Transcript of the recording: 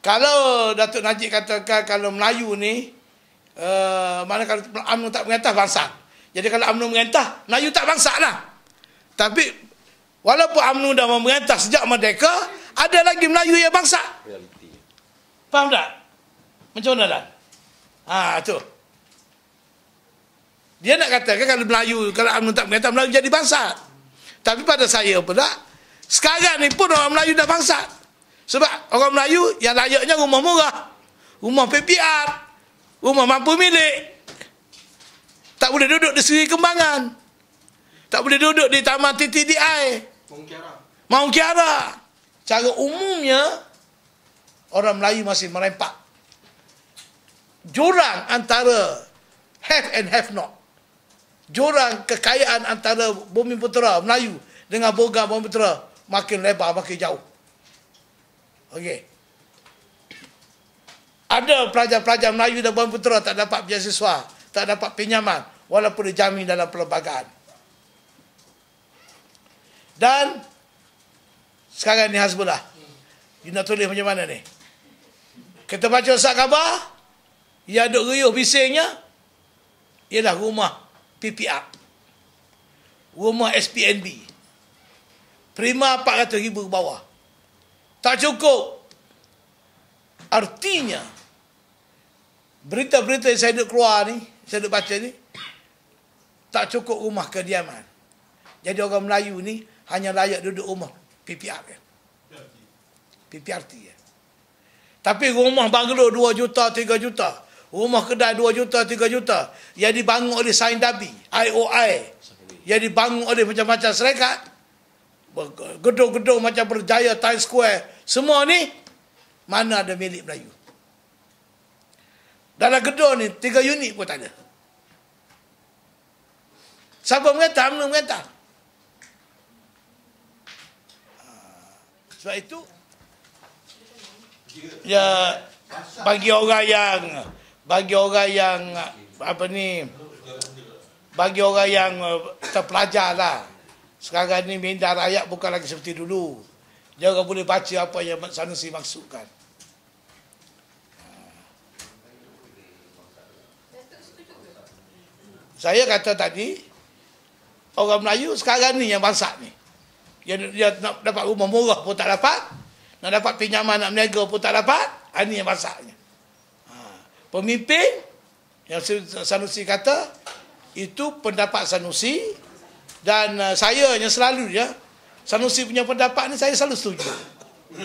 Kalau Datuk Najib katakan kalau Melayu ni uh, eh, mana kalau UMNO tak mengentah bangsa. Jadi kalau UMNO mengentah, Melayu tak bangsa lah. Tapi walaupun UMNO dah memerintah sejak merdeka, ada lagi Melayu yang bangsa. Faham tak? Macam mana dah? Ha, tu. Dia nak katakan kalau Melayu, kalau UMNO tak mengentah, Melayu jadi bangsa. Tapi pada saya pula, sekarang ni pun orang Melayu dah Bangsa. Sebab orang Melayu yang layaknya rumah murah. Rumah PPR. Rumah mampu milik. Tak boleh duduk di Seri Kembangan. Tak boleh duduk di Taman TTDI. Mau kiara. Cara umumnya, orang Melayu masih merempak. Jurang antara have and have not. Jurang kekayaan antara Bumi Putera Melayu dengan Boga Bumi Putera makin lebar, makin jauh. Okey. Ada pelajar-pelajar Melayu dan Puan Putera tak dapat beasiswa, tak dapat pinjaman walaupun dijamin dalam perlembagaan. Dan sekarang ni Hasbullah. You nak tulis macam mana ni? Kita baca usah khabar yang duk riuh bisingnya ialah rumah PPR. Rumah SPNB. Prima 400 ribu ke bawah tak cukup. Artinya, berita-berita yang saya duduk keluar ni, saya duduk baca ni, tak cukup rumah kediaman. Jadi orang Melayu ni hanya layak duduk rumah PPR ya. PPRT ya. Tapi rumah banglo 2 juta, 3 juta. Rumah kedai 2 juta, 3 juta. Yang dibangun oleh Sain Dabi, IOI. Yang dibangun oleh macam-macam serikat gedung-gedung macam berjaya Times Square semua ni mana ada milik Melayu dalam gedung ni tiga unit pun tak ada siapa mengatah mana mengatah ah, sebab itu ya bagi orang yang bagi orang yang apa ni bagi orang yang eh, terpelajar lah sekarang ni minda rakyat bukan lagi seperti dulu. Dia orang boleh baca apa yang Sanusi maksudkan. Saya kata tadi, orang Melayu sekarang ni yang masak ni. Dia, dia nak dapat rumah murah pun tak dapat. Nak dapat pinjaman nak meniaga pun tak dapat. Ini ha, yang masaknya. ni. Ha, pemimpin, yang Sanusi kata, itu pendapat Sanusi, dan uh, saya yang selalu ya, Sanusi punya pendapat ni saya selalu setuju.